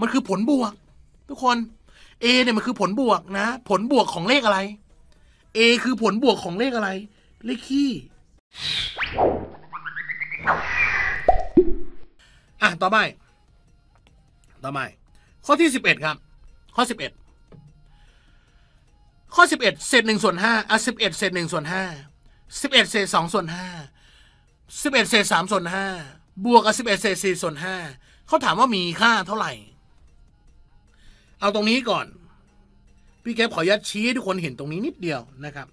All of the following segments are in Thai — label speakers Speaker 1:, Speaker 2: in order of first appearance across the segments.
Speaker 1: มันคือผลบวก ทุกคน A เนี่ยมันคือผลบวกนะ ผลบวกของเลขอะไร A คือผลบวกของเลขอะไร เลขขี้อ่ะ ต่อไป ต่อไปข้อที่สิบเอ็ดครับ ข้อสิบเอ็ดข้อสิบเอ็ดเศษหนึ่งส่วนห้าอ่ะสิบเอ็ดเศษหนึ่งส่วนห้าสิบเอ็ดเศษสองส่วนห้าสิบเอ็ดเศษสามส่วนห้าบวกกับสิบเอ็ดเศษสี่ส่วนห้าเขาถามว่ามีค่าเท่าไหร่เอาตรงนี้ก่อน พี่แก๊ปขอยัดชี้ให้ทุกคนเห็นตรงนี้นิดเดียวนะครับ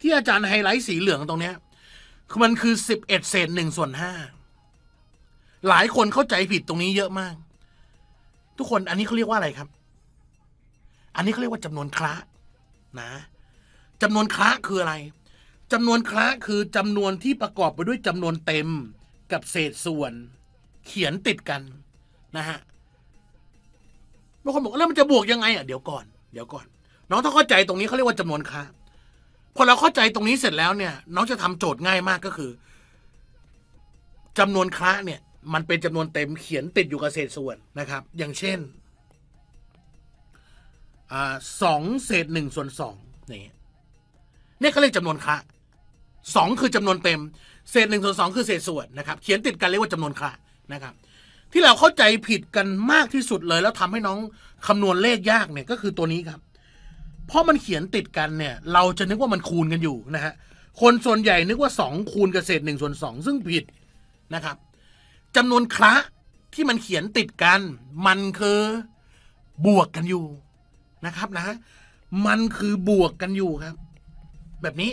Speaker 1: ที่อาจารย์ไฮไลท์สีเหลืองตรงเนี้ยคือมันคือสิบเอ็ดเศษหนึ่งส่วนห้าหลายคนเข้าใจผิดตรงนี้เยอะมาก ทุกคนอันนี้เขาเรียกว่าอะไรครับ อันนี้เขาเรียกว่าจำนวนคละนะจำนวนคละคืออะไรจำนวนคละคือจำนวนที่ประกอบไปด้วยจำนวนเต็มกับเศษส่วน เขียนติดกัน นะฮะบางคนบอกแล้วมันจะบวกยังไงอ่ะเดี๋ยวก่อนเดี๋ยวก่อนน้องต้องเข้าใจตรงนี้เขาเรียกว่าจำนวนค่าพอเราเข้าใจตรงนี้เสร็จแล้วเนี่ย น้องจะทำโจทย์ง่ายมากก็คือ จำนวนค่าเนี่ย มันเป็นจำนวนเต็ม เขียนติดอยู่กับเศษส่วนนะครับ อย่างเช่นอสองเศษหนึ่งส่วนสองนี่เนี่ยเขาเรียกจำนวนค่ะสองคือจำนวนเต็ม เศษหนึ่งส่วนสองคือเศษส่วนนะครับ เขียนติดกันเรียกว่าจำนวนค่ะนะครับที่เราเข้าใจผิดกันมากที่สุดเลย แล้วทำให้น้องคำนวณเลขยากเนี่ยก็คือตัวนี้ครับ เพราะมันเขียนติดกันเนี่ย เราจะนึกว่ามันคูณกันอยู่นะฮะคนส่วนใหญ่นึกว่า2คูณกับเศษหนึ่งส่วนสองซึ่งผิดนะครับจำนวนคระที่มันเขียนติดกัน มันคือ บวกกันอยู่นะครับนะ มันคือบวกกันอยู่ครับ แบบนี้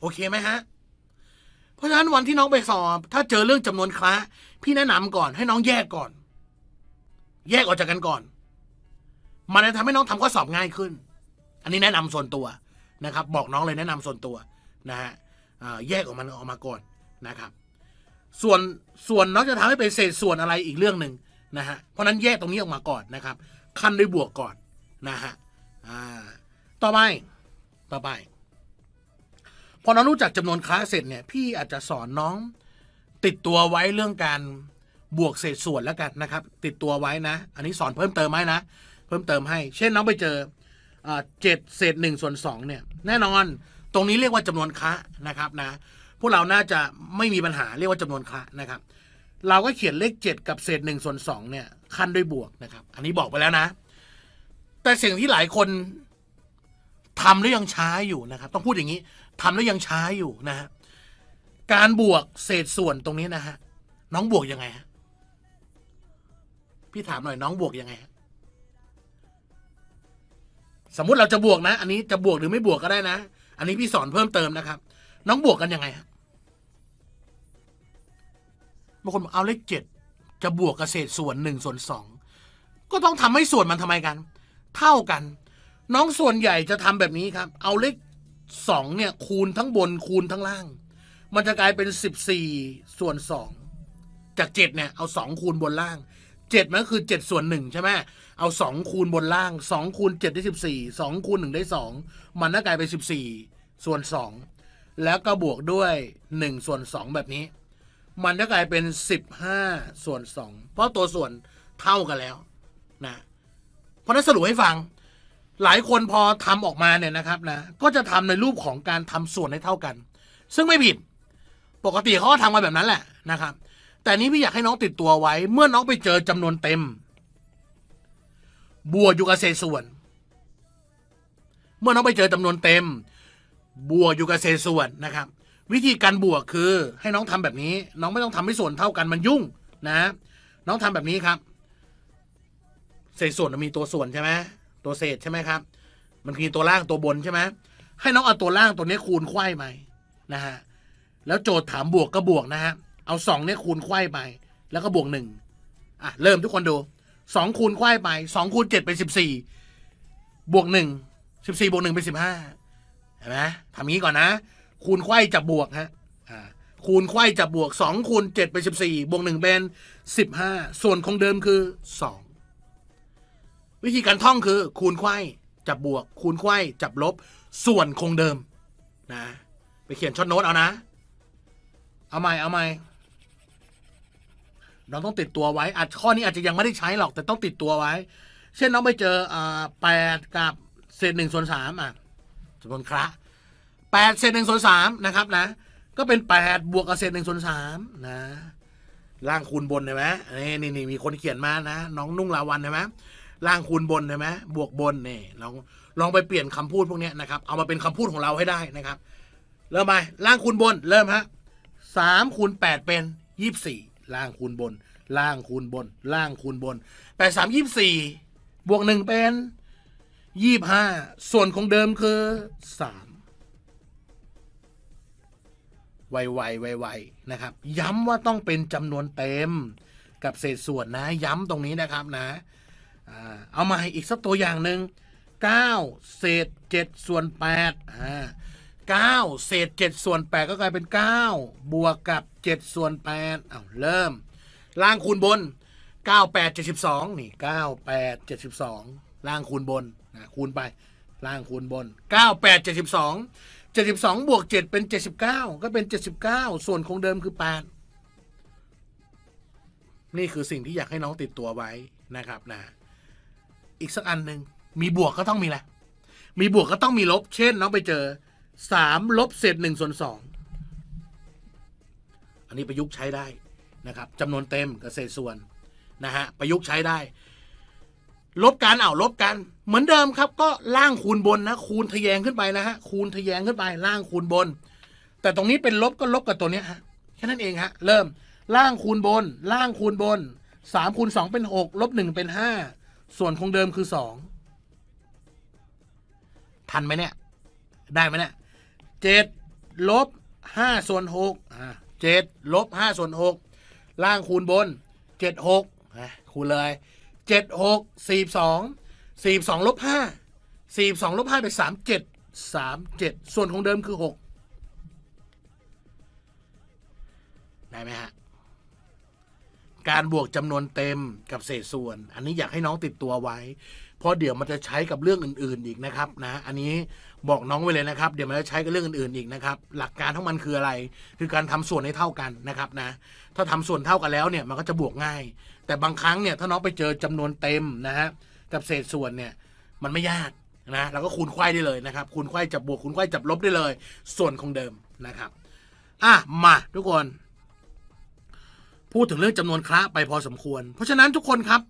Speaker 1: โอเคไหมฮะเพราะฉะนั้นวันที่น้องไปสอบถ้าเจอเรื่องจำนวนคระพี่แนะนำก่อนให้น้องแยกก่อน แยกออกจากกันก่อน มันจะทำให้น้องทำข้อสอบง่ายขึ้น อันนี้แนะนำส่วนตัวนะครับ บอกน้องเลยแนะนำส่วนตัวนะฮะแยกออกมาออกมาก่อนนะครับ ส่วนส่วนน้องจะทำให้เป็นเศษส่วนอะไรอีกเรื่องหนึ่งนะฮะเพราะนั้นแยกตรงนี้ออกมาก่อนนะครับคันด้วยบวกก่อนนะฮะต่อไปต่อไปพอน้องรู้จักจำนวนคลาสเสร็จเนี่ยพี่อาจจะสอนน้องติดตัวไว้เรื่องการบวกเศษส่วนแล้วกันนะครับ ติดตัวไว้นะ อันนี้สอนเพิ่มเติมไหมนะ เพิ่มเติมให้ เช่นน้องไปเจอเจ็ดเศษหนึ่งส่วนสองเนี่ย แน่นอน ตรงนี้เรียกว่าจำนวนคะนะครับนะ พวกเราน่าจะไม่มีปัญหาเรียกว่าจำนวนคะนะครับ เราก็เขียนเลขเจ็ดกับเศษหนึ่งส่วนสองเนี่ยคันด้วยบวกนะครับ อันนี้บอกไปแล้วนะ แต่สิ่งที่หลายคนทำแล้วยังช้าอยู่นะครับ ต้องพูดอย่างนี้ทำแล้วยังช้าอยู่นะัะการบวกเศษส่วนตรงนี้นะฮะ น้องบวกยังไงฮะพี่ถามหน่อยน้องบวกยังไงฮะสมมุติเราจะบวกนะ อันนี้จะบวกหรือไม่บวกก็ได้นะ อันนี้พี่สอนเพิ่มเติมนะครับ น้องบวกกันยังไงฮะบางคนบอกเอาเลขเจ็ดจะบวกกับเศษส่วนหนึ่งส่วนสองก็ต้องทำให้ส่วนมันทำไมกัน เท่ากัน น้องส่วนใหญ่จะทำแบบนี้ครับ เอาเลขสองเนี่ย คูณทั้งบนคูณทั้งล่างมันจะกลายเป็นสิบสี่ส่วนสองจากเจ็ดเนี่ยเอาสองคูณบนล่างเจ็ดมันก็คือเจ็ดส่วนหนึ่งใช่ไหมเอาสองคูณบนล่างสองคูณเจ็ดได้สสิบี่สองคูณหนึ่งได้สองมันจะกลายเป็นสิบสี่ส่วนสองแล้วก็บวกด้วยหนึ่งส่วนสองแบบนี้ มันจะกลายเป็นสิบห้าส่วนสองเพราะตัวส่วนเท่ากันแล้วนะเพราะนั้นสรุปให้ฟัง หลายคนพอทำออกมาเนี่ยนะครับนะก็จะทำในรูปของการทำส่วนให้เท่ากัน ซึ่งไม่ผิดปกติเขาก็ทำมาแบบนั้นแหละนะครับ แต่นี้พี่อยากให้น้องติดตัวไว้ เมื่อน้องไปเจอจำนวนเต็มบวกอยู่กับเศษส่วน เมื่อน้องไปเจอจำนวนเต็มบวกอยู่กับเศษส่วนนะครับ วิธีการบวกคือ ให้น้องทำแบบนี้ น้องไม่ต้องทำให้ส่วนเท่ากันมันยุ่ง นะ น้องทำแบบนี้ครับเศษส่วนมันมีตัวส่วนใช่ไหมตัวเศษใช่ไหมครับ มันมีตัวล่างตัวบนใช่ไหมให้น้องเอาตัวล่างตัวนี้คูณไขว้ไหมนะฮะแล้วโจทย์ถามบวกก็บวกนะฮะ เอาสองเนี่ยคูณไข่้ไป แล้วก็บวกหนึ่งอ่ะเริ่มทุกคนดูสองคูณไข่้ไปสองคูณเจ็ดเป็นสิบสี่บวกหนึ่งสิบสี่บวกหนึ่งเป็นสิบห้าเห็นไหมทำงี้ก่อนนะ คูณไข่้จับบวกฮะอ่าคูณไข่้จับบวกสองคูณเจ็ดเป็นสิบสี่บวกหนึ่งเป็นสิบห้าส่วนคงเดิมคือสองวิธีการท่องคือ คูณไข่้จับบวก คูณไข่้จับลบ ส่วนคงเดิมนะไปเขียนช็อตโน้ตเอานะเอาใหม่เอาใหม่เราต้องติดตัวไว้อาจข้อนี้อาจจะยังไม่ได้ใช้หรอก แต่ต้องติดตัวไว้ เช่นเราไปเจอแปดกับเศษหนึ่งส่วนสามอ่ะจมมวิคระแปดเศษหนึ่งส่วนสามนะครับนะ ก็เป็นแปดบวกกับเศษหนึ่งส่วนสามนะล่างคูณบนใช่ไหมนี่นี่นี่มีคนเขียนมานะ น้องนุ่งลาวันใช่ไหมล่างคูณบนใช่ไหมบวกบนเนี่ยลอง ลองไปเปลี่ยนคำพูดพวกนี้นะครับ เอามาเป็นคำพูดของเราให้ได้นะครับ เริ่มไปล่างคูณบน เริ่มฮะสามคูณแปดเป็นยี่สิบสี่ล่างคูณบน ล่างคูณบน ล่างคูณบนแปดสามยี่สิบสี่บวกหนึ่งเป็นยี่ห้าส่วนของเดิมคือสามไวไวไวไวนะครับ ย้ำว่าต้องเป็นจำนวนเต็มกับเศษส่วนนะ ย้ำตรงนี้นะครับนะเอามาให้อีกสักตัวอย่างหนึ่ง 9 เศษ7 ส่วน8อ่า9เศษ 7 ส่วน 8 ก็กลายเป็น 9 บวกกับ 7 ส่วน8เอาเริ่มล่างคูณบน 98 72 นี่98 72ล่างคูณบนนะคูณไปล่างคูณบน98 72 72 บวก 7 เป็น 79 ก็เป็น 79 ส่วนคงเดิมคือ 8 นี่คือสิ่งที่อยากให้น้องติดตัวไว้นะครับนะอีกสักอันหนึ่งมีบวกก็ต้องมีแหละมีบวกก็ต้องมีลบ เช่น น้องไปเจอสามลบเศษหนึ่งส่วนสอง อันนี้ประยุกต์ใช้ได้นะครับจำนวนเต็มกับเศษส่วนนะฮะประยุกต์ใช้ได้ ลบกันเอาลบกัน เหมือนเดิมครับ ก็ล่างคูณบนนะคูณทะแยงขึ้นไปนะฮะคูณทะแยงขึ้นไป ล่างคูณบน แต่ตรงนี้เป็นลบก็ลบกับตัวเนี้ยฮะแค่นั้นเองฮะเริ่มล่างคูณบน ล่างคูณบนสามคูณสองเป็นหกลบหนึ่งเป็นห้าส่วนคงเดิมคือสองทันไหมเนี่ยได้ไหมเนี่ยเจ็ดลบห้าส่วนหกเจ็ดลบห้าส่วนหกล่างคูณบนเจ็ดหกคูณเลยเจ็ดหกสี่สองสี่สองลบห้าสี่สองลบห้าเป็นสามเจ็ดสามเจ็ดส่วนของเดิมคือหกได้ไหมฮะ การบวกจำนวนเต็มกับเศษส่วน อันนี้อยากให้น้องติดตัวไว้ เพราะเดี๋ยวมันจะใช้กับเรื่องอื่น ๆ อีกนะครับนะ อันนี้บอก น้องไว้เลยนะครับเดี๋ยวมันจะใช้กับเรื่องอื่นๆอีกนะครับหลักการของมันคืออะไร คือการทำส่วนให้เท่ากันนะครับนะถ้าทำส่วนเท่ากันแล้วเนี่ยมันก็จะบวกง่าย แต่บางครั้งเนี่ยถ้าน้องไปเจอจำนวนเต็มนะฮะกับเศษส่วนเนี่ยมันไม่ยากนะเราก็คูณไขยได้เลยนะครับคูณไขยจับบวกคูณไขยจับลบได้เลย ส่วนของเดิมนะครับอ่ะมา ทุกคน พูดถึงเรื่องจำนวนคละไปพอสมควร เพราะฉะนั้นทุกคนครับ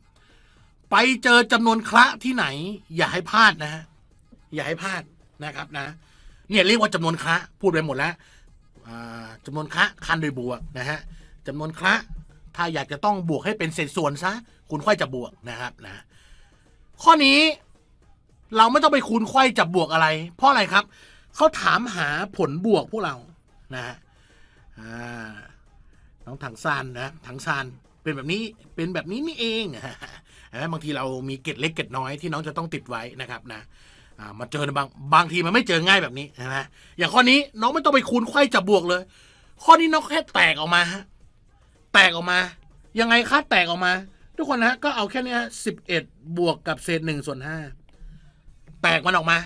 Speaker 1: ไปเจอจำนวนคละที่ไหน อย่าให้พลาดนะฮะอย่าให้พลาดนะครับนะเนี่ยเรียกว่าจำนวนคะพูดไปหมดแล้วจำนวนคะคันโดยบวกนะฮะจำนวนคะถ้าอยากจะต้องบวกให้เป็นเศษส่วนซะคุณค่อยจะบวกนะครับนะข้อนี้เราไม่ต้องไปคูณค่อยจับบวกอะไร เพราะอะไรครับเขาถามหาผลบวกพวกเรานะฮะน้องถังซานนะถังซาน เป็นแบบนี้เป็นแบบนี้นี่เองบางทีเรามีเกตเล็กเกตน้อยที่น้องจะต้องติดไว้นะครับนะามาเจอในบางบางทีมันไม่เจอง่ายแบบนี้นะฮะอย่างข้อนี้ น้องไม่ต้องไปคูณไข่จับบวกเลย ข้อนี้ น้องแค่แตกออกมาฮะแตกออกมา ยังไงคะแตกออกมา ทุกคนนะก็เอาแค่นี้สิบเอ็ดบวกกับเศษหนึ่งส่วนห้าแตกมันออกมา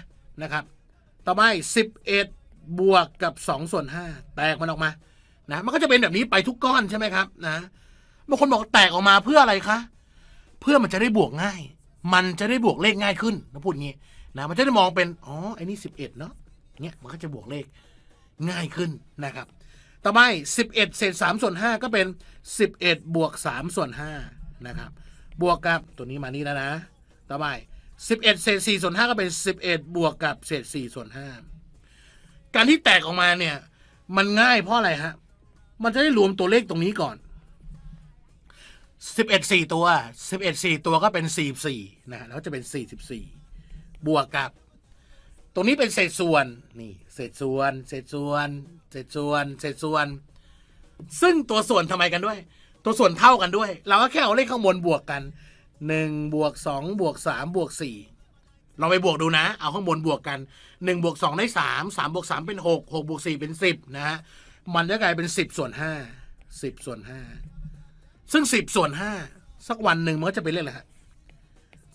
Speaker 1: นะครับ ต่อไปสิบเอ็ดบวกกับสองส่วนห้าแตกมันออกมา นะมันก็จะเป็นแบบนี้ไปทุกก้อนใช่ไหมครับนะบางคนบอกแตกออกมาเพื่ออะไรคะเพื่อมันจะได้บวกง่าย มันจะได้บวกเลขง่ายขึ้นนะพูดงี้นะมันจะได้มองเป็น อ๋อไอ้นี่สิบเอ็ดเนาะเนี่ยมันก็จะบวกเลข ง่ายขึ้นนะครับ ต่อไปสิบเอ็ดเศษสามส่วนห้าก็เป็นสิบเอ็ดบวกสามส่วนห้านะครับ บวกกับตัวนี้มานี่แล้วนะ ต่อไปสิบเอ็ดเศษสี่ส่วนห้าก็เป็นสิบเอ็ดบวกกับเศษสี่ส่วนห้า การที่แตกออกมาเนี่ย มันง่ายเพราะอะไรฮะ มันจะได้รวมตัวเลขตรงนี้ก่อน สิบเอ็ดสี่ตัวสิบเอ็ดสี่ตัวก็เป็นสี่สี่นะ แล้วจะเป็นสี่สิบสี่บวกกับ ตรงนี้เป็นเศษส่วนนี่เศษส่วนเศษส่วน เศษส่วนเศษส่วน ซึ่งตัวส่วนทำไมกันด้วย ตัวส่วนเท่ากันด้วย เราก็แค่เอาเลขข้างบนบวกกันหนึ่งบวกสองบวกสามบวกสี่เราไปบวกดูนะ เอาข้างบนบวกกันหนึ่งบวกสองได้สามสามบวกสามเป็นหกหกบวกสี่เป็นสิบนะฮะมันจะกลายเป็นสิบส่วนห้าสิบส่วนห้าซึ่งสิบส่วนห้าสักวันหนึ่งมันก็จะเป็นเลขอะไรฮะ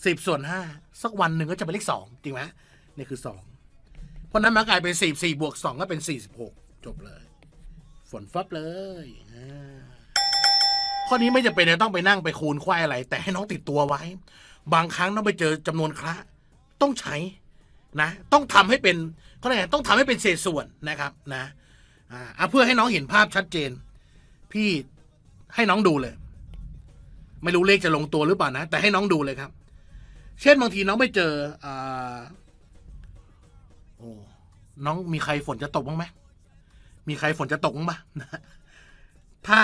Speaker 1: สิบส่วนห้าสักวันหนึ่งก็จะเป็นเลขสองจริงไหมนี่คือสองเพราะนั้นมันกลายเป็นสี่สี่บวกสองก็เป็นสี่สิบหกจบเลย ฝนฟับเลยข้อนี้ไม่จะเป็นต้องไปนั่งไปคูณควายอะไรแต่ให้น้องติดตัวไว้ บางครั้งต้องไปเจอจำนวนคละต้องใช้นะ ต้องทำให้เป็นเขาเรียกต้องทำให้เป็นเศษส่วนนะครับนะอ่าเพื่อให้น้องเห็นภาพชัดเจน พี่ให้น้องดูเลย ไม่รู้เลขจะลงตัวหรือเปล่านะ แต่ให้น้องดูเลยครับเช่นบางทีน้องไปเจออ่าโอ้น้องมีใครฝนจะตกบ้างไหมมีใครฝนจะตกบ้างปะถ้า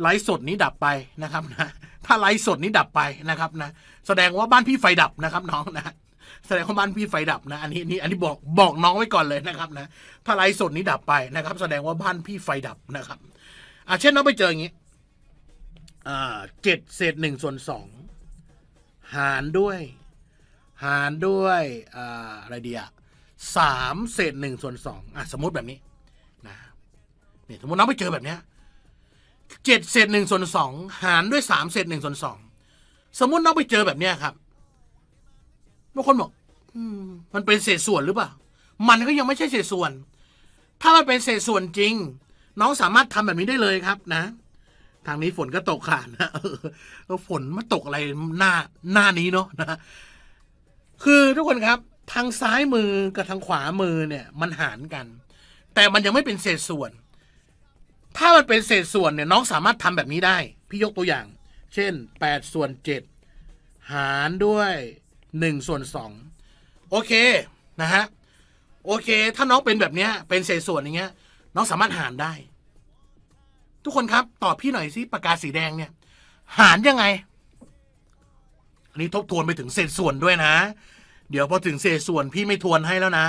Speaker 1: ไลฟ์สดนี้ดับไปนะครับ นะ ถ้าไลฟ์สดนี้ดับไปนะครับนะ แสดงว่าบ้านพี่ไฟดับนะครับ น้องนะ แสดงว่าบ้านพี่ไฟดับนะ อันนี้นี่อันนี้บอกบอกน้องไว้ก่อนเลยนะครับ นะ ถ้าไลฟ์สดนี้ดับไปนะครับ แสดงว่าบ้านพี่ไฟดับนะครับอ่ะเช่นน้องไปเจออย่างนี้อ่าเจ็ดเศษหนึ่งส่วนสองหารด้วย หารด้วยอะไรเดียสามเศษหนึ่งส่วนสองอ่ะสมมติแบบนี้ นะเนี่ยสมมติน้องไปเจอแบบเนี้ยเจ็ดเศษหนึ่งส่วนสองหารด้วยสามเศษหนึ่งส่วนสองสมมติน้องไปเจอแบบเนี้ยครับบางคนบอกมันเป็นเศษส่วนหรือเปล่ามันก็ยังไม่ใช่เศษส่วน ถ้ามันเป็นเศษส่วนจริง น้องสามารถทำแบบนี้ได้เลยครับ นะทางนี้ฝนก็ตกขาดนะเออฝนมาตกอะไรหน้าหน้านี้เนาะนะคือทุกคนครับทางซ้ายมือ กับทางขวามือเนี่ยมันหารกัน แต่มันยังไม่เป็นเศษส่วน ถ้ามันเป็นเศษส่วนเนี่ยน้องสามารถทำแบบนี้ได้พี่ยกตัวอย่าง เช่น8ส่วน7หารด้วย 1 ส่วน2โอเคนะฮะ โอเค ถ้าน้องเป็นแบบเนี้ยเป็นเศษส่วนอย่างเงี้ยน้องสามารถหารได้ทุกคนครับตอบพี่หน่อยสิปากกาสีแดงเนี่ยหารยังไงอันนี้ทบทวนไปถึงเศษส่วนด้วยนะ เดี๋ยวพอถึงเศษส่วนพี่ไม่ทวนให้แล้วนะ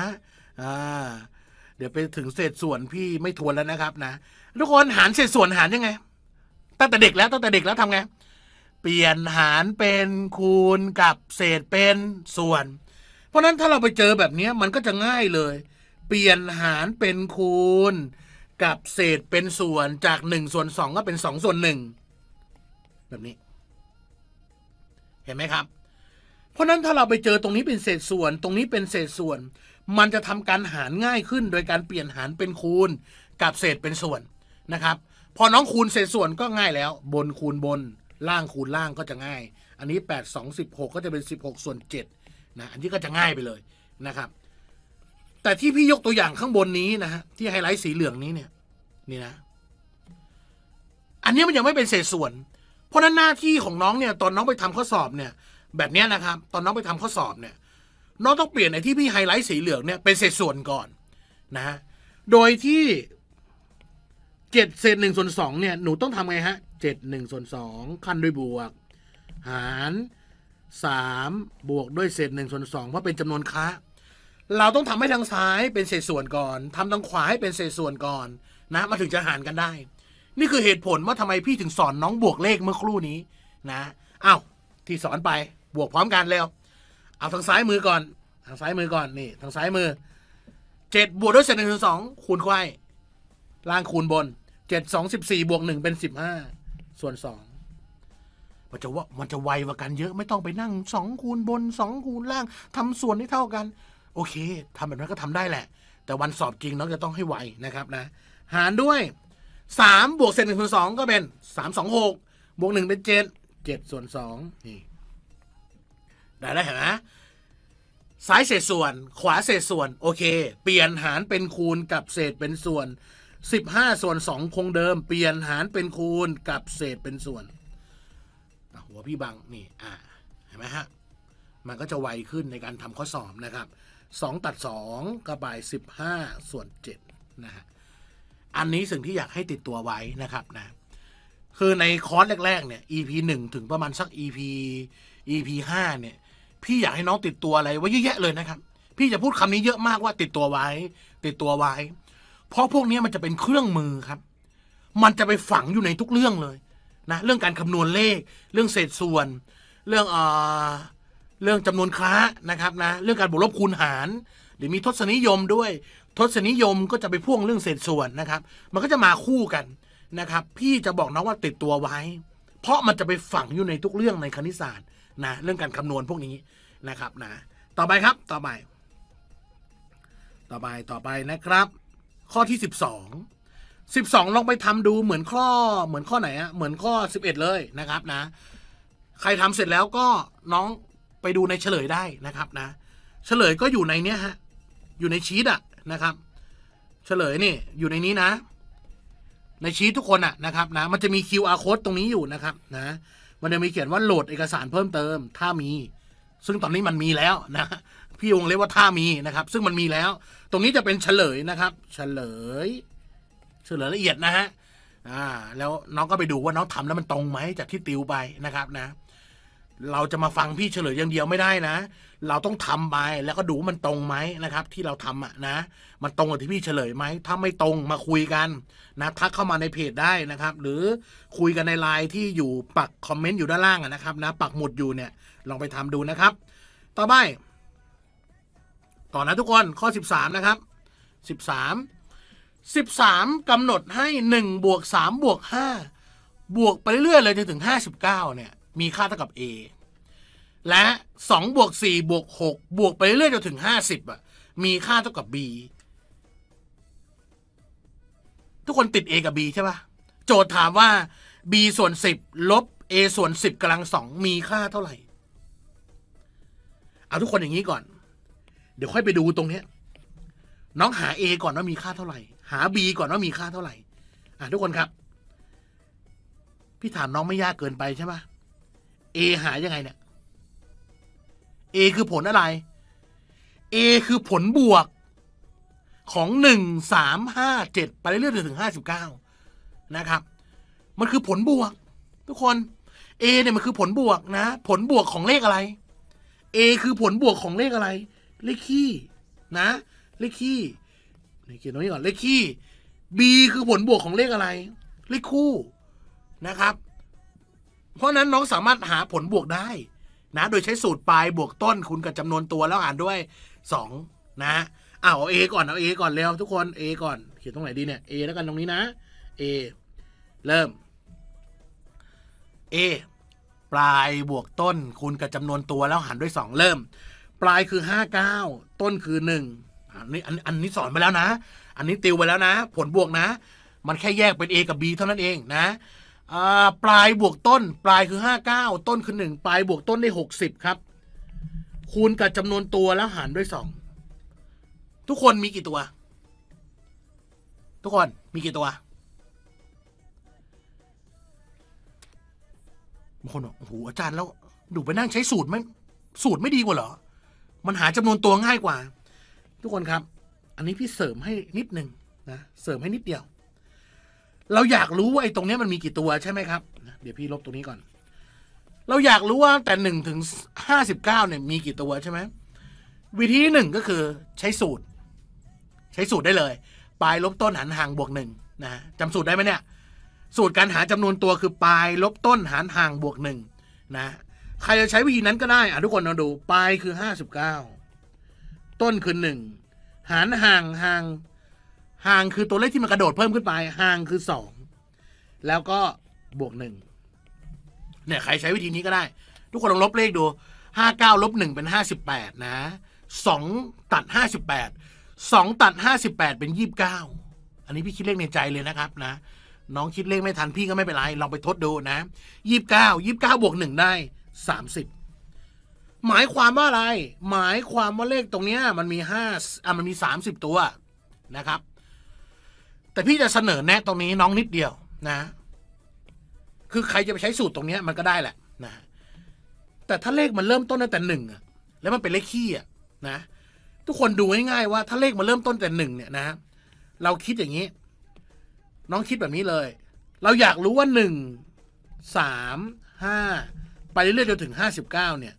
Speaker 1: อ่าเดี๋ยวไปถึงเศษส่วนพี่ไม่ทวนแล้วนะครับ นะทุกคนหารเศษส่วนหารยังไง ตั้งแต่เด็กแล้วตั้งแต่เด็กแล้วทำไง เปลี่ยนหารเป็นคูณกับเศษเป็นส่วน เพราะนั้นถ้าเราไปเจอแบบนี้มันก็จะง่ายเลย เปลี่ยนหารเป็นคูณกับเศษเป็นส่วนจากหนึ่งส่วนสองก็เป็นสองส่วนหนึ่งแบบนี้ เห็นไหมครับ เพราะนั้นถ้าเราไปเจอตรงนี้เป็นเศษส่วน ตรงนี้เป็นเศษส่วน มันจะทำการหารง่ายขึ้นโดยการเปลี่ยนหารเป็นคูณ กับเศษเป็นส่วนนะครับ พอน้องคูณเศษส่วนก็ง่ายแล้ว บนคูณบน ล่างคูณล่างก็จะง่าย อันนี้ 8 2 16ก็จะเป็น 16ส่วน7นะอันนี้ก็จะง่ายไปเลยนะครับแต่ที่พี่ยกตัวอย่างข้างบนนี้นะฮะที่ไฮไลท์สีเหลืองนี้เนี่ย นี่นะ อันนี้มันยังไม่เป็นเศษส่วน เพราะนั้นหน้าที่ของน้องเนี่ยตอนน้องไปทำข้อสอบเนี่ย แบบนี้นะครับ ตอนน้องไปทำข้อสอบเนี่ยน้องต้องเปลี่ยนไอ้ที่พี่ไฮไลท์สีเหลืองเนี่ยเป็นเศษส่วนก่อนนะฮะโดยที่เจ็ดเศษหนึ่งส่วนสองเนี่ย หนูต้องทำไงฮะเจ็ดหนึ่งส่วนสองคันด้วยบวก หารสามบวกด้วย เศษหนึ่งส่วนสองเพราะเป็นจำนวนค้าเราต้องทำให้ทางซ้ายเป็นเศษส่วนก่อน ทำทางขวาให้เป็นเศษส่วนก่อนนะมาถึงจะหารกันได้ นี่คือเหตุผลว่าทำไมพี่ถึงสอนน้องบวกเลขเมื่อครู่นี้นะอ้าวที่สอนไปบวกพร้อมกันแล้วเอาทางซ้ายมือก่อนทางซ้ายมือก่อนนี่ทางซ้ายมือเจ็ดบวกด้วยเศษหนึ่งส่วนสองคูณไข่ล่างคูณบนเจ็ดสองสิบสี่บวกหนึ่งเป็นสิบห้าส่วนสองมันจะว่ามันจะไวกว่ากันเยอะไม่ต้องไปนั่งสองคูณบนสองคูณล่าง ทำส่วนให้เท่ากันโอเคทำแบบนั้นก็ทำได้แหละ แต่วันสอบจริงน้องจะต้องให้ไวนะครับนะ หารด้วย3บวกเศษหนึ่งส่วนสองก็เป็นสามสองหกบวกหนึ่งเป็นเจ็ดเจ็ดส่วนสองนี่ได้แล้วเห็นไหมซ้ายเศษส่วนขวาเศษส่วน โอเค เปลี่ยนหารเป็นคูณ กับเศษเป็นส่วน 15 ส่วน2คงเดิม เปลี่ยนหารเป็นคูณกับเศษเป็นส่วน หัวพี่บังนี่อ่าเห็นไหมฮะมันก็จะไวขึ้นในการทำข้อสอบนะครับ2 ตัด 2กะบ่าย15ส่วน7นะฮะอันนี้สิ่งที่อยากให้ติดตัวไว้นะครับนะคือในคอร์สแรก ๆ เนี่ย EP 1 ถึงประมาณสัก EP EP 5เนี่ยพี่อยากให้น้องติดตัวอะไรไว้เยอะแยะเลยนะครับ พี่จะพูดคำนี้เยอะมากว่าติดตัวไว้ ติดตัวไว้ เพราะพวกนี้มันจะเป็นเครื่องมือครับ มันจะไปฝังอยู่ในทุกเรื่องเลยนะเรื่องการคำนวณเลขเรื่องเศษส่วน เรื่องอ่าเรื่องจำนวนค้านะครับนะเรื่องการบวกลบคูณหารหรือมีทศนิยมด้วยทศนิยมก็จะไปพ่วงเรื่องเศษส่วนนะครับ มันก็จะมาคู่กันนะครับ พี่จะบอกน้องว่าติดตัวไว้ เพราะมันจะไปฝังอยู่ในทุกเรื่องในคณิตศาสตร์นะเรื่องการคำนวณพวกนี้นะครับนะต่อไปครับต่อไป ต่อไปต่อไปนะครับ ข้อที่ 12 12 ลองไปทำดูเหมือนข้อเหมือนข้อไหนอะเหมือนข้อ 11 เลยนะครับนะใครทำเสร็จแล้วก็น้องไปดูในเฉลยได้นะครับนะ เฉลยก็อยู่ในเนี้ยฮะอยู่ในชีตอะนะครับ เฉลยนี่อยู่ในนี้นะ ในชีตทุกคนอะนะครับนะมันจะมี QR code ตรงนี้อยู่นะครับ นะ มันจะมีเขียนว่าโหลดเอกสารเพิ่มเติมถ้ามี ซึ่งตอนนี้มันมีแล้วนะพี่วงเรียกว่าถ้ามีนะครับ ซึ่งมันมีแล้ว ตรงนี้จะเป็นเฉลยนะครับ เฉลยเฉลยละเอียดนะฮะอ่าแล้วน้องก็ไปดูว่าน้องทำแล้วมันตรงไหมจากที่ติวไปนะครับนะเราจะมาฟังพี่เฉลยอย่างเดียวไม่ได้นะ เราต้องทำไปแล้วก็ดูมันตรงไหมนะครับ ที่เราทำอ่ะนะ มันตรงกับที่พี่เฉลยไหม ถ้าไม่ตรงมาคุยกันนะทักเข้ามาในเพจได้นะครับ หรือคุยกันในไลน์ที่อยู่ปักคอมเมนต์อยู่ด้านล่างนะครับนะปักหมุดอยู่เนี่ยลองไปทำดูนะครับ ต่อไปต่อนะทุกคน ข้อ 13 นะครับ 13 13 กำหนดให้1บวก3บวก5บวกไปเรื่อยเลยจนถึง 59เนี่ยมีค่าเท่ากับ a และ2บวก4บวก6บวกไปเรื่อยจนถึง50อ่ะมีค่าเท่ากับ b ทุกคนติด a กับ b ใช่ปะโจทย์ถามว่า b ส่วน10ลบ a ส่วน10กำลังสองมีค่าเท่าไหร่เอาทุกคนอย่างนี้ก่อน เดี๋ยวค่อยไปดูตรงนี้น้องหา a ก่อนว่ามีค่าเท่าไหร่หา b ก่อนว่ามีค่าเท่าไหร่อ่ะทุกคนครับ พี่ถามน้องไม่ยากเกินไปใช่ปะ A หายยังไงเนี่ย A คือผลอะไร A คือผลบวก ของหนึ่งสามห้าเจ็ดไปเรื่อยๆถึงห้าสิบเก้านะครับ มันคือผลบวก ทุกคน A เนี่ย มันคือผลบวกนะ ผลบวกของเลขอะไร A คือผลบวกของเลขอะไร เลขขี้นะ เลขขี้เขียนตรงนี้ก่อน เลขขี้ B คือผลบวกของเลขอะไร เลขคู่นะครับเพราะนั้น น้อง สามารถหาผลบวกได้นะ โดยใช้สูตรปลายบวกต้นคูณกับจำนวนตัวแล้วหารด้วย2นะเอาเอก่อนเอาเอก่อนเร็วทุกคนเอก่อนเขียนตรงไหนดีเนี่ยอแล้วกันตรงนี้นะเอเริ่มเอปลายบวกต้นคูณกับจำนวนตัวแล้วหารด้วย 2 เริ่ม ปลายคือ59ต้นคือ1อันนี้อันอันนี้สอนไปแล้วนะ อันนี้ติวไปแล้วนะ ผลบวกนะ มันแค่แยกเป็น A กับ B เท่านั้นเองนะปลายบวกต้น ปลายคือ59ต้นคือ1ปลายบวกต้นได้60ครับ คูณกับจำนวนตัวแล้วหารด้วย2ทุกคนมีกี่ตัว ทุกคนมีกี่ตัวบางคนบอกโอ้โหอาจารย์แล้วหนูไปนั่งใช้สูตรไม่สูตรไม่ดีกว่าเหรอ มันหาจำนวนตัวง่ายกว่า ทุกคนครับ อันนี้พี่เสริมให้นิดหนึ่งนะเสริมให้นิดเดียวเราอยากรู้ว่าไอ้ตรงนี้มันมีกี่ตัวใช่ไหมครับ เดี๋ยวพี่ลบตรงนี้ก่อน เราอยากรู้ว่าแต่หนึ่งถึงห้าสิบเก้าเนี่ยมีกี่ตัวใช่ไหมวิธีหนึ่งก็คือใช้สูตร ใช้สูตรได้เลย ปลายลบต้นหารห่างบวกหนึ่งนะจำสูตรได้ไหมเนี่ย สูตรการหาจำนวนตัวคือปลายลบต้นหารห่างบวกหนึ่งนะ ใครจะใช้วิธีนั้นก็ได้อ่ะทุกคนลองดูปลายคือห้าสิบเก้าต้นคือหนึ่งหารห่างห่างห่างคือตัวเลขที่มันกระโดดเพิ่มขึ้นไปห่างคือสองแล้วก็บวกหนึ่งเนี่ยใครใช้วิธีนี้ก็ได้ ทุกคนลองลบเลขดูห้าเก้าลบหนึ่งเป็นห้าสิบแปดนะสองตัดห้าสิบแปดสองตัดห้าสิบแปดเป็นยี่บเก้าอันนี้พี่คิดเลขในใจเลยนะครับนะน้องคิดเลขไม่ทันพี่ก็ไม่เป็นไร ลองไปทดดูนะยี่บเก้ายี่บเก้าบวกหนึ่งได้สามสิบหมายความว่าอะไร หมายความว่าเลขตรงเนี้ยมันมีห้าอ่ะมันมีสามสิบตัวนะครับแต่พี่จะเสนอแนะ ตรงนี้น้องนิดเดียวนะ คือใครจะไปใช้สูตรตรงนี้มันก็ได้แหละนะ แต่ถ้าเลขมันเริ่มต้นตั้งแต่หนึ่งอะแล้วมันเป็นเลขขี้อะนะ ทุกคนดูง่ายๆว่า ถ้าเลขมันเริ่มต้นแต่หนึ่งเนี่ยนะ เราคิดอย่างนี้ น้องคิดแบบนี้เลย เราอยากรู้ว่าหนึ่ง สามห้า ไปเรื่อยๆจนถึงห้าสิบเก้าเนี่ย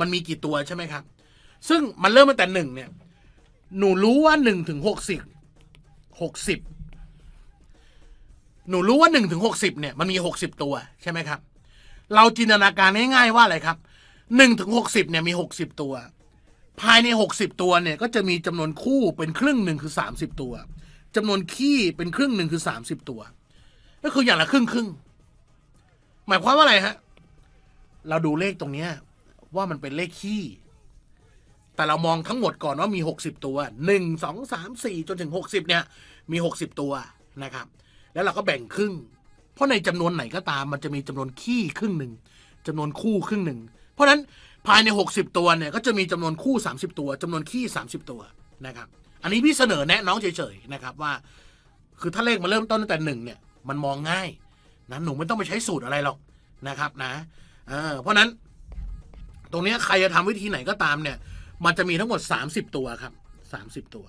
Speaker 1: มันมีกี่ตัวใช่ไหมครับ ซึ่งมันเริ่มตั้งแต่หนึ่งเนี่ย หนูรู้ว่าหนึ่งถึงหกสิบ หกสิบหนูรู้ว่า1นึถึงหกเนี่ยมันมี 60 ตัวใช่ไหมครับ เราจินตนาการง่ายๆว่าอะไรครับ1นึถึงหกเนี่ยมี 60 ตัว ภายใน 60 ตัวเนี่ย ก็จะมีจำนวนคู่เป็นครึ่งหนึ่งคือ30 ตัว จำนวนขี้เป็นครึ่งหนึ่งคือ30ตัว ก็คืออย่างละครึ่งครึ่งหมายความว่าอะไรฮะเราดูเลขตรงเนี้ยว่ามันเป็นเลขขี้แต่เรามองทั้งหมดก่อนว่ามี60ตัว1 2 3 4จนถึง60เนี่ย มี60ตัวนะครับแล้วเราก็แบ่งครึ่ง เพราะในจำนวนไหนก็ตาม มันจะมีจำนวนขี้ครึ่งหนึ่งจำนวนคู่ครึ่งหนึ่ง เพราะนั้นภายใน 60 ตัวเนี่ยก็จะมีจำนวนคู่ 30 ตัว จำนวนขี้30 ตัวนะครับ อันนี้พี่เสนอแนะน้องเฉยๆนะครับ ว่า คือถ้าเลขมาเริ่มต้นตั้งแต่หนึ่งเนี่ยมันมองง่ายนะหนูไม่ต้องไปใช้สูตรอะไรหรอกนะครับนะเเพราะนั้นตรงนี้ใครจะทำวิธีไหนก็ตามเนี่ยมันจะมีทั้งหมด 30 ตัวครับ 30 ตัว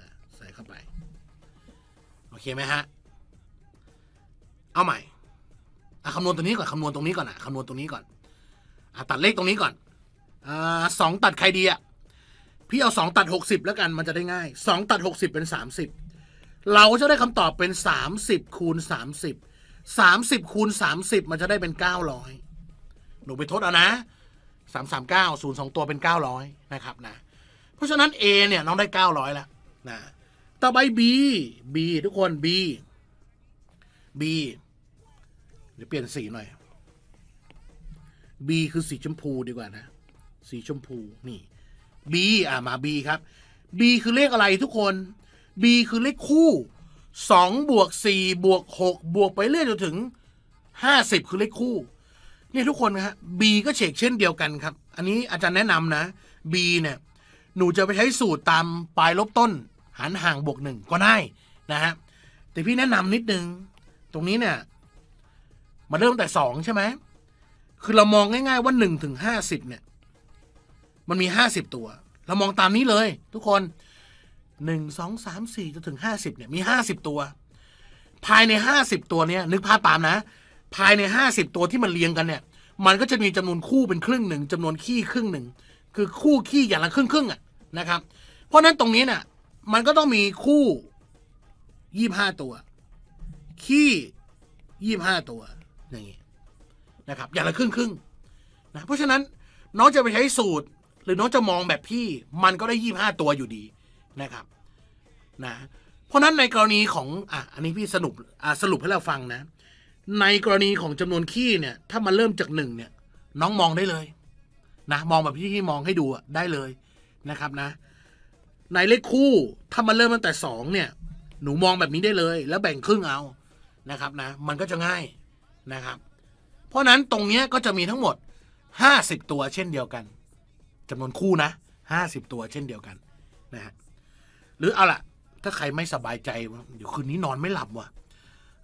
Speaker 1: นะใส่เข้าไปโอเคไหมฮะเอาใหม่อะคำนวณตรงนี้ก่อนคำนวณตรงนี้ก่อนอะคำนวณตรงนี้ก่อนอะตัดเลขตรงนี้ก่อนอ่สองตัดใครดีอะพี่เอาสองตัดหกสิบแล้วกันมันจะได้ง่ายสองตัดหกสิบเป็นสามสิบเราจะได้คำตอบเป็นสามสิบคูณสามสิบสามสิบคูณสามสิบมันจะได้เป็นเก้าร้อยหนูไปทดเอานะสามสามเก้าศูนย์สองตัวเป็นเก้าร้อยนะครับนะ เพราะฉะนั้น A เนี่ยน้องได้เก้าร้อยแล้วนะ ต่อไป B B ทุกคน B B ดี๋ยวเปลี่ยนสีหน่อย B คือสีชมพูดีกว่านะ สีชมพูนี่ B อ่ามา B ครับ B คือเลขอะไรทุกคน B คือเลขคู่สองบวกสี่บวกหกบวกไปเรื่อยจนถึงห้าสิบคือเลขคู่ เนี่ยทุกคนนะฮะ B ก็เฉกเช่นเดียวกันครับ อันนี้อาจารย์แนะนำนะ B เนี่ย หนูจะไปใช้สูตรตามปลายลบต้น หารห่างบวกหนึ่งก็ได้นะฮะแต่พี่แนะนำนิดนึงตรงนี้เนี่ยมันเริ่มแต่สองใช่ไหมคือเรามองง่ายๆว่าหนึ่งถึงห้าสิบเนี่ย มันมีห้าสิบตัว เรามองตามนี้เลย ทุกคนหนึ่งสองสามสี่จนถึงห้าสิบเนี่ย มีห้าสิบตัว ภายในห้าสิบตัวเนี่ยนึกภาพตามนะภายในห้าสิบตัวที่มันเรียงกันเนี่ย มันก็จะมีจำนวนคู่เป็นครึ่งหนึ่งจำนวนขี้ครึ่งหนึ่งคือคู่ขี้อย่างละครึ่งครึ่งอ่ะนะครับ เพราะนั้นตรงนี้เนี่ยมันก็ต้องมีคู่ยี่ห้าตัวขี้ยี่ห้าตัวอย่างนี้นะครับอย่างละครึ่งครึ่งนะเพราะฉะนั้นน้องจะไปใช้สูตร หรือน้องจะมองแบบพี่มันก็ได้ยี่ห้าตัวอยู่ดีนะครับนะเพราะนั้นในกรณีของอ่ะอันนี้พี่สรุปอ่ะสรุปให้เราฟังนะ ในกรณีของจำนวนขี้เนี่ย ถ้ามันเริ่มจากหนึ่งเนี่ยน้องมองได้เลยนะมองแบบพี่ที่มองให้ดูได้เลยนะครับนะ ในเลขคู่ถ้ามันเริ่มตั้งแต่สองเนี่ย หนูมองแบบนี้ได้เลย แล้วแบ่งครึ่งเอานะครับนะมันก็จะง่ายนะครับ เพราะนั้นตรงนี้ก็จะมีทั้งหมด50ตัวเช่นเดียวกันจำนวนคู่นะ50ตัว เช่นเดียวกันนะฮะหรือเอาล่ะ ถ้าใครไม่สบายใจเดี๋ยวคืนนี้นอนไม่หลับว่ะ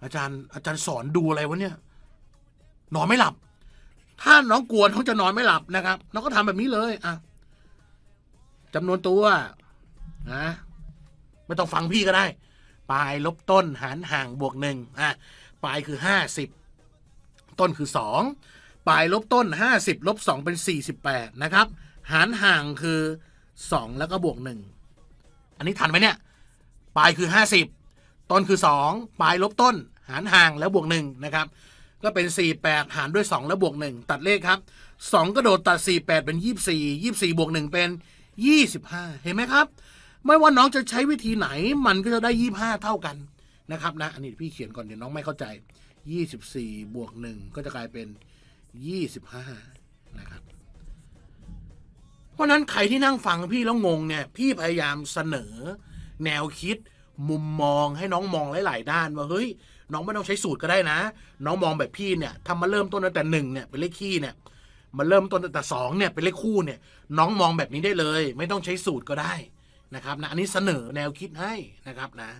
Speaker 1: อาจารย์อาจารย์สอนดูอะไรวะเนี่ยนอนไม่หลับ ถ้าน้องกวน้องจะนอนไม่หลับนะครับน้องก็ทำแบบนี้เลยอ่ะจำนวนตัวนะไม่ต้องฟังพี่ก็ได้ ปลายลบต้น หารห่างบวกหนึ่งอ่ะปลายคือห้าสิบต้นคือ 2 ปลายลบต้น 50ลบ2เป็น 48นะครับ หารห่างคือ 2 แล้วก็บวก1 อันนี้ทันไหมเนี่ย ปลายคือ 50 ต้นคือ 2 ปลายลบต้น หารห่างแล้วบวก1นะครับ ก็เป็น48 หารด้วย2 แล้วบวก 1 ตัดเลขครับ 2กระโดดตัด 48 เป็น 24 24 บวก 1 เป็น 25 เห็นไหมครับ ไม่ว่าน้องจะใช้วิธีไหนมันก็จะได้ 25 เท่ากันนะครับนะ อันนี้พี่เขียนก่อน เดี๋ยวน้องไม่เข้าใจ24บวก1ก็จะกลายเป็น 25 นะครับ เพราะนั้นใครที่นั่งฟังพี่แล้วงงเนี่ยพี่พยายามเสนอ แนวคิดมุมมองให้น้องมองหลายๆด้านว่าเฮ้ยน้องไม่ต้องใช้สูตรก็ได้นะ น้องมองแบบพี่เนี่ยทำมาเริ่มต้นตั้งแต่หนึ่งเนี่ยเป็นเลขขี้เนี่ยมาเริ่มต้นตั้งแต่สองเนี่ยเป็นเลขคู่เนี่ย น้องมองแบบนี้ได้เลย ไม่ต้องใช้สูตรก็ได้นะครับนะอันนี้เสนอแนวคิดให้นะครับนะ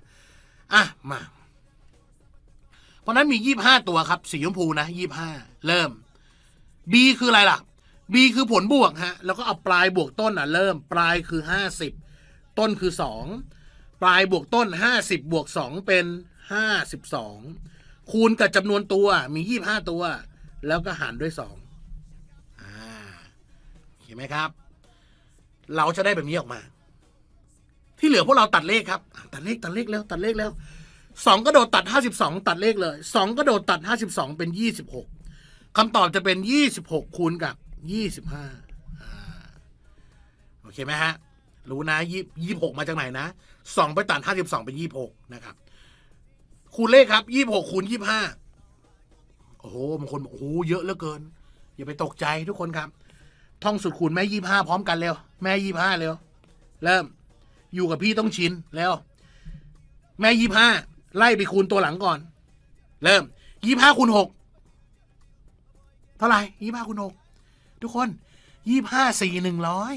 Speaker 1: อ่ะมาราะนั้นมี 25 ตัวครับ สีชมพูนะ 25 เริ่ม B คืออะไรล่ะ B คือผลบวกฮะ แล้วก็เอาปลายบวกต้นอ่ะ เริ่มปลายคือ 50 ต้นคือ 2 ปลายบวกต้น 50บวก2เป็น 52 คูณกับจำนวนตัว มี 25 ตัว แล้วก็หารด้วย2อ่าเห็นไหมครับ เราจะได้แบบนี้ออกมา ที่เหลือพวกเราตัดเลขครับ ตัดเลข ตัดเลขแล้ว ตัดเลขแล้วสองกระโดดตัดห้าสิบสองตัดเลขเลยสองกระโดดตัดห้าสิบสองเป็นยี่สิบหกคำตอบจะเป็นยี่สิบหกคูณกับยี่สิบห้าโอเคไหมฮะรู้นะยี่ยี่หกมาจากไหนนะสองไปตัดห้าสิบสองเป็นยี่หกนะครับ คูณเลขครับยี่หกคูณยี่ห้าโอ้โหบางคนบอกโอ้โหเยอะเหลือเกินอย่าไปตกใจทุกคนครับ ท่องสุดคูณแม่ยี่ห้าพร้อมกันเร็วแม่ยี่ห้าเร็วเริ่มอยู่กับพี่ต้องชินแล้วแม่ยี่ห้าไล่ไปคูณตัวหลังก่อน เริ่มยี่ห้าคูณหกเท่าไหร่ยี่ห้าคูณหกทุกคนยี่ห้าสี่หนึ่งร้อย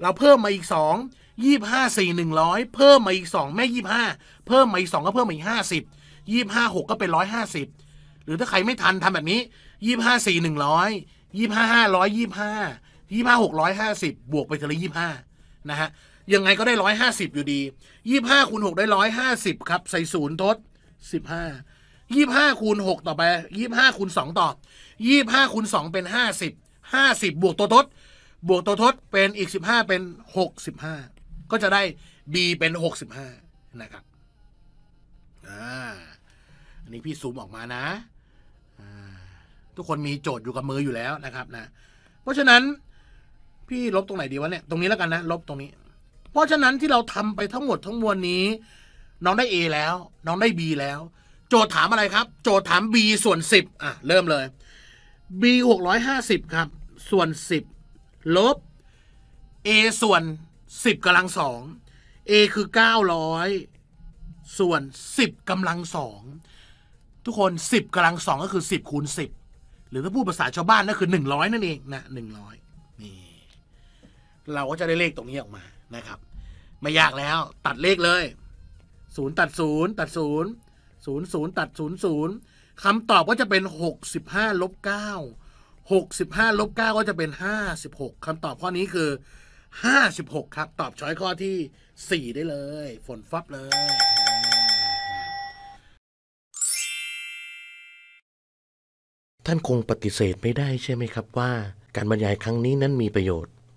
Speaker 1: เราเพิ่มมาอีกสองยี่ห้าสี่หนึ่งร้อยเพิ่มมาอีกสองแม่ยี่ห้าเพิ่มมาอีกสองก็เพิ่มมาอีกห้าสิบยี่ห้าหกก็เป็นร้อยห้าสิบหรือถ้าใครไม่ทันทำแบบนี้ยี่ห้าสี่หนึ่งร้อยยี่ห้าห้าร้อยยี่ห้ายี่ห้าหกร้อยห้าสิบบวกไปทีละยี่ห้านะฮะยังไงก็ได้ร้อยห้าสิบอยู่ดียี่ห้าคูณหกได้ร้อยห้าสิบครับ ใส่ศูนย์ทดสิบห้ายี่ห้าคูณหกต่อไปยี่ห้าคูณสองต่อยี่ห้าคูณสองเป็นห้าสิบห้าสิบบวกตัวทด บวกตัวทดเป็นอีกสิบห้าเป็นหกสิบห้าก็จะได้ b เป็นหกสิบห้านะครับอ่าอันนี้พี่ซูมออกมานะ ทุกคนมีโจทย์อยู่กับมืออยู่แล้วนะครับนะ เพราะฉะนั้นพี่ลบตรงไหนดีวะเนี่ย ตรงนี้แล้วกันนะ ลบตรงนี้เพราะฉะนั้นที่เราทำไปทั้งหมดทั้งมวลนี้ น้องได้ A แล้วน้องได้ B แล้ว โจทย์ถามอะไรครับ โจทย์ถาม B ส่วน 10 อ่ะ เริ่มเลย B 650ครับส่วน 10 ลบ A ส่วน 10กำลังสอง A คือ 900ส่วน 10กำลังสองทุกคน 10กำลังสองก็คือ 10 คูณ 10 หรือถ้าพูดภาษาชาวบ้านก็คือ 100 นั่นเอง นะ 100 นี่ เราก็จะได้เลขตรงนี้ออกมานะครับไม่ยากแล้วตัดเลขเลยศูนย์ตัดศูนย์ตัดศูนย์ศูนย์ศูนย์ตัดศูนย์ศูนย์คำตอบก็จะเป็นหกสิบห้าลบเก้าหกสิบห้าลบเก้าก็จะเป็นห้าสิบหกคำตอบข้อนี้คือห้าสิบหกครับ ตอบช้อยข้อที่สี่ได้เลย ฝนฟับเลย ท่านคงปฏิเสธไม่ได้ใช่ไหมครับว่า การบรรยายครั้งนี้นั้นมีประโยชน์